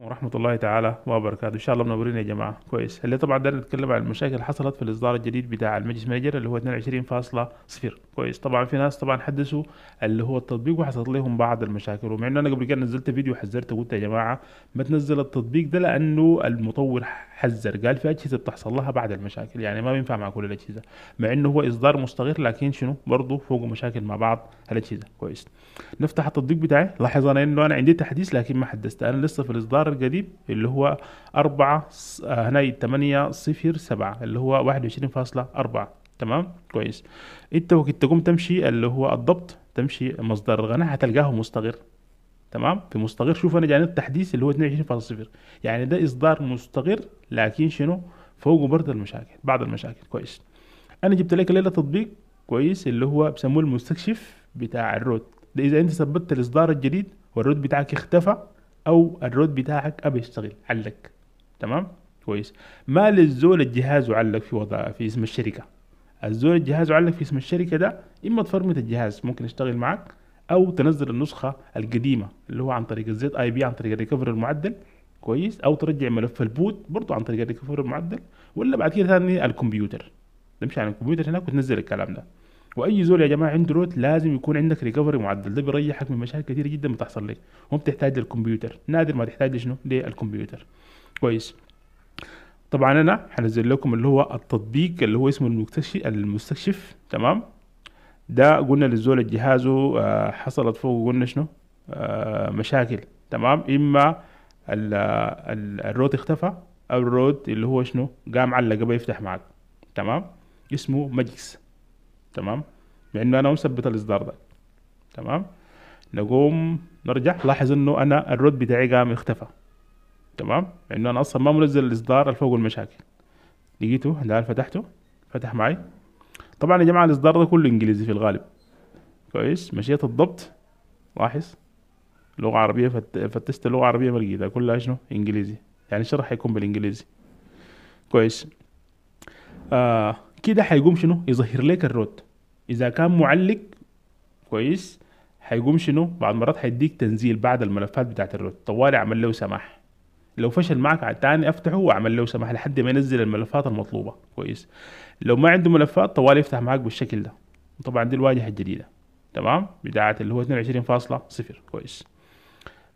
ورحمة الله تعالى وبركاته إن شاء الله منورين يا جماعة كويس اللي طبعا ده نتكلم عن المشاكل اللي حصلت في الإصدار الجديد بتاع المجلس مانجر اللي هو 22.0 كويس طبعا في ناس طبعا حدثوا اللي هو التطبيق وحصلت لهم بعض المشاكل ومع انه انا قبل كده نزلت فيديو حذرت قلت يا جماعه ما تنزل التطبيق ده لانه المطور حذر قال في اجهزه بتحصل لها بعد المشاكل يعني ما بينفع مع كل الاجهزه مع انه هو اصدار مستقر لكن شنو برضه فوق مشاكل مع بعض الاجهزه كويس نفتح التطبيق بتاعي لاحظ انا انه انا عندي تحديث لكن ما حدثت انا لسه في الاصدار الجديد اللي هو 4 هنا 8 صفر 7 اللي هو 21.4 تمام كويس انت وقت تقوم تمشي اللي هو الضبط تمشي مصدر الغناء هتلقاه مستقر تمام في مستقر شوف انا جاني التحديث اللي هو 22.0 يعني ده اصدار مستقر لكن شنو فوقه برد المشاكل بعض المشاكل كويس انا جبت لك ليله تطبيق كويس اللي هو بسموه المستكشف بتاع الرود ده اذا انت ثبتت الاصدار الجديد والرود بتاعك اختفى او الرود بتاعك ابى يشتغل علق تمام كويس ما للزول الجهاز وعلق في وضع في اسم الشركه الزول الجهاز وعلق في اسم الشركه ده اما تفرمت الجهاز ممكن يشتغل معك او تنزل النسخه القديمه اللي هو عن طريق الزيت اي بي عن طريق الريكفر المعدل كويس او ترجع ملف البوت برضه عن طريق الريكفر المعدل ولا بعد كده ثاني الكمبيوتر تمشي على الكمبيوتر هناك وتنزل الكلام ده واي زول يا جماعه عنده روت لازم يكون عندك ريكفري معدل ده بيريحك من مشاكل كثيره جدا بتحصل لك وما بتحتاج للكمبيوتر نادر ما تحتاج لشنو للكمبيوتر كويس طبعا انا هنزل لكم اللي هو التطبيق اللي هو اسمه المستكشف المستكشف تمام ده قلنا للزول جهازه آه، حصلت فوق قلنا شنو آه، مشاكل تمام اما الروت اختفى او الروت اللي هو شنو قام علق بيفتح معك تمام اسمه ماجيكس تمام لانه انا مثبت الاصدار ده تمام نقوم نرجع لاحظ انه انا الرد بتاعي قام اختفى تمام لانه انا اصلا ما منزل الاصدار اللي فوق المشاكل لقيته ده فتحته فتح معي طبعا يا جماعه الاصدار ده كله انجليزي في الغالب كويس مشيت الضبط لاحظ لغه عربيه فتشت لغه عربيه ما لقيتها كلها شنو انجليزي يعني الشرح حيكون بالانجليزي كويس آه كده حيقوم شنو يظهر لك الرود اذا كان معلق كويس هيقوم شنو بعض المرات هيديك تنزيل بعد الملفات بتاعت الروت طوالي عمل له سماح لو فشل معك على تاني افتحه واعمل له سماح لحد ما ينزل الملفات المطلوبه كويس لو ما عنده ملفات طوالي يفتح معك بالشكل ده طبعا دي الواجهه الجديده تمام بتاعت اللي هو 22.0 كويس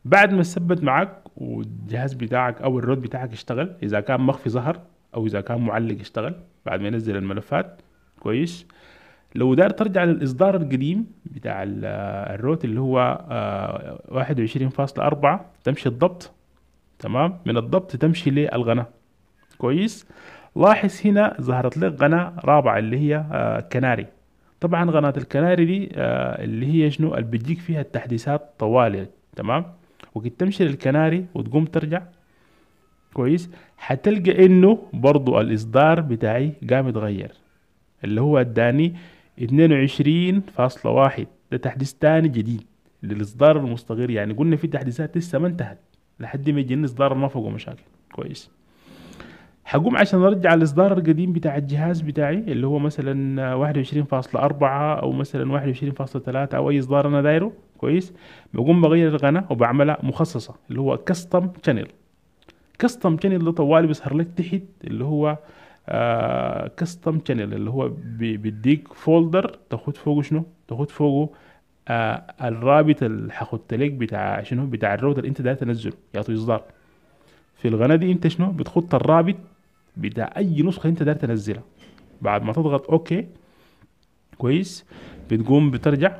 بعد ما تثبت معك والجهاز بتاعك او الروت بتاعك اشتغل اذا كان مخفي ظهر او اذا كان معلق اشتغل بعد ما ينزل الملفات كويس لو دار ترجع للاصدار القديم بتاع الروت اللي هو 21.4 آه، تمشي الضبط تمام من الضبط تمشي للغنى كويس لاحظ هنا ظهرت لك غنى رابعة اللي هي آه، كناري طبعا قناة الكناري دي آه، اللي هي شنو اللي بتجيك فيها التحديثات طوالي تمام وقت تمشي للكناري وتقوم ترجع كويس حتلقى انه برضو الاصدار بتاعي قام يتغير اللي هو اداني 22.1 ده تحديث تاني جديد للإصدار المستقر يعني قلنا في تحديثات لسه ما انتهت لحد ما يجي إصدار ما فوقه مشاكل كويس هقوم عشان ارجع الاصدار القديم بتاع الجهاز بتاعي اللي هو مثلا واحد وعشرين فاصلة أربعة او مثلا واحد وعشرين فاصلة او اي اصدار انا دايره كويس بقوم بغير القناة وبعملها مخصصة اللي هو كاستم شانل كاستم شانل ده طوالي بيظهر لك تحت اللي هو كاستم آه، شانل اللي هو بيديك فولدر تاخد فوقه شنو تاخد فوقه آه الرابط اللي حاخدت لك بتاع شنو بتاع الروت اللي انت ده تنزله يعطي اصدار في الغنى دي انت شنو بتخط الرابط بتاع اي نسخه انت داير تنزلها بعد ما تضغط اوكي كويس بتقوم بترجع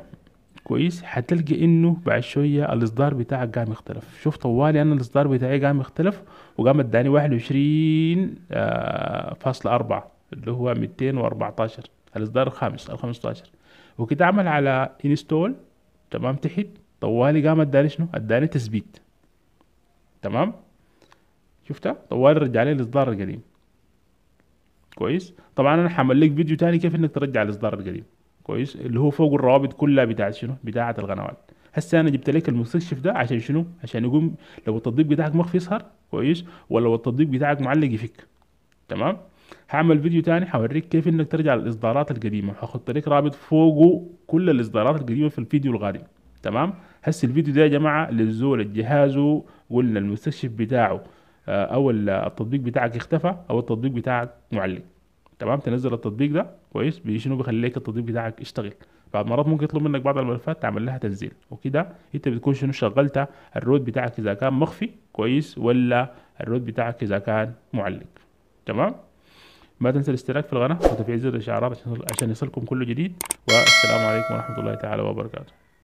كويس هتلقى انه بعد شويه الاصدار بتاعك قام اختلف شوف طوالي انا الاصدار بتاعي قام اختلف وقام اداني واحد وعشرين آه، فاصلة أربعة اللي هو ميتين وأربعتاشر الاصدار الخامس الخمستاشر وكده عمل على انستول تمام تحت طوالي قام اداني شنو اداني تثبيت تمام شفتها طوالي رجع لي الاصدار القديم كويس طبعا انا لك فيديو تاني كيف انك ترجع الاصدار القديم كويس اللي هو فوق الروابط كلها بتاعت شنو بتاعت القنوات هسه انا جبت لك المستكشف ده عشان شنو عشان يقوم لو التطبيق بتاعك مخفي يسهر كويس ولا لو التطبيق بتاعك معلق يفك تمام هعمل فيديو تاني هوريك كيف انك ترجع للاصدارات القديمه وهحط لك رابط فوقه كل الاصدارات القديمه في الفيديو الغالي تمام هسه الفيديو ده يا جماعه للزول جهازه قلنا المستكشف بتاعه آه، او التطبيق بتاعك اختفى او التطبيق بتاعك معلق تمام تنزل التطبيق ده كويس شنو بيخليك التطبيق بتاعك يشتغل بعض مرات ممكن يطلب منك بعض الملفات تعمل لها تنزيل وكده انت بتكون شنو شغلت الروت بتاعك اذا كان مخفي كويس ولا الروت بتاعك اذا كان معلق تمام ما تنسى الاشتراك في القناه وتفعيل زر الاشعارات عشان يصلكم كل جديد والسلام عليكم ورحمه الله تعالى وبركاته